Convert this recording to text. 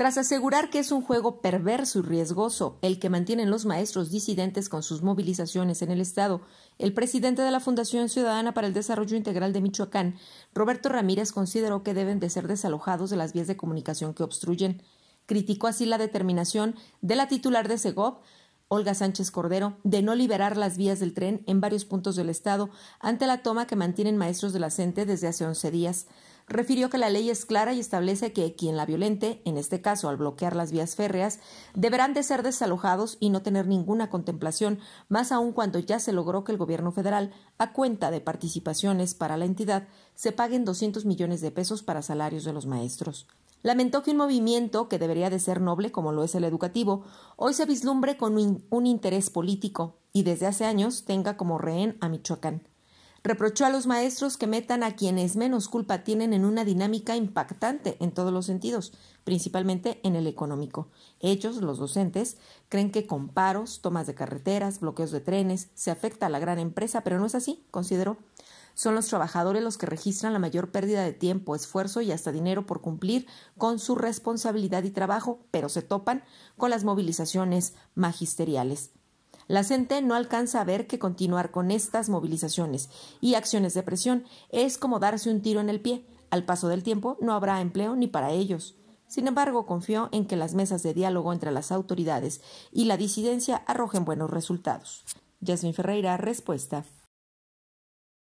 tras asegurar que es un juego perverso y riesgoso el que mantienen los maestros disidentes con sus movilizaciones en el Estado, el presidente de la Fundación Ciudadana para el Desarrollo Integral de Michoacán, Roberto Ramírez, consideró que deben de ser desalojados de las vías de comunicación que obstruyen. Criticó así la determinación de la titular de Segov, Olga Sánchez Cordero, de no liberar las vías del tren en varios puntos del Estado ante la toma que mantienen maestros de la CENTE desde hace once días refirió que la ley es clara y establece que quien la violente, en este caso al bloquear las vías férreas, deberán de ser desalojados y no tener ninguna contemplación, más aún cuando ya se logró que el gobierno federal, a cuenta de participaciones para la entidad, se paguen 200 millones de pesos para salarios de los maestros. Lamentó que un movimiento que debería de ser noble, como lo es el educativo, hoy se vislumbre con un, interés político y desde hace años tenga como rehén a Michoacán. Reprochó a los maestros que metan a quienes menos culpa tienen en una dinámica impactante en todos los sentidos, principalmente en el económico. Ellos, los docentes, creen que con paros, tomas de carreteras, bloqueos de trenes, se afecta a la gran empresa, pero no es así, consideró. Son los trabajadores los que registran la mayor pérdida de tiempo, esfuerzo y hasta dinero por cumplir con su responsabilidad y trabajo, pero se topan con las movilizaciones magisteriales. La gente no alcanza a ver que continuar con estas movilizaciones y acciones de presión es como darse un tiro en el pie. Al paso del tiempo no habrá empleo ni para ellos. Sin embargo, confío en que las mesas de diálogo entre las autoridades y la disidencia arrojen buenos resultados. Yasmin Ferreira, respuesta.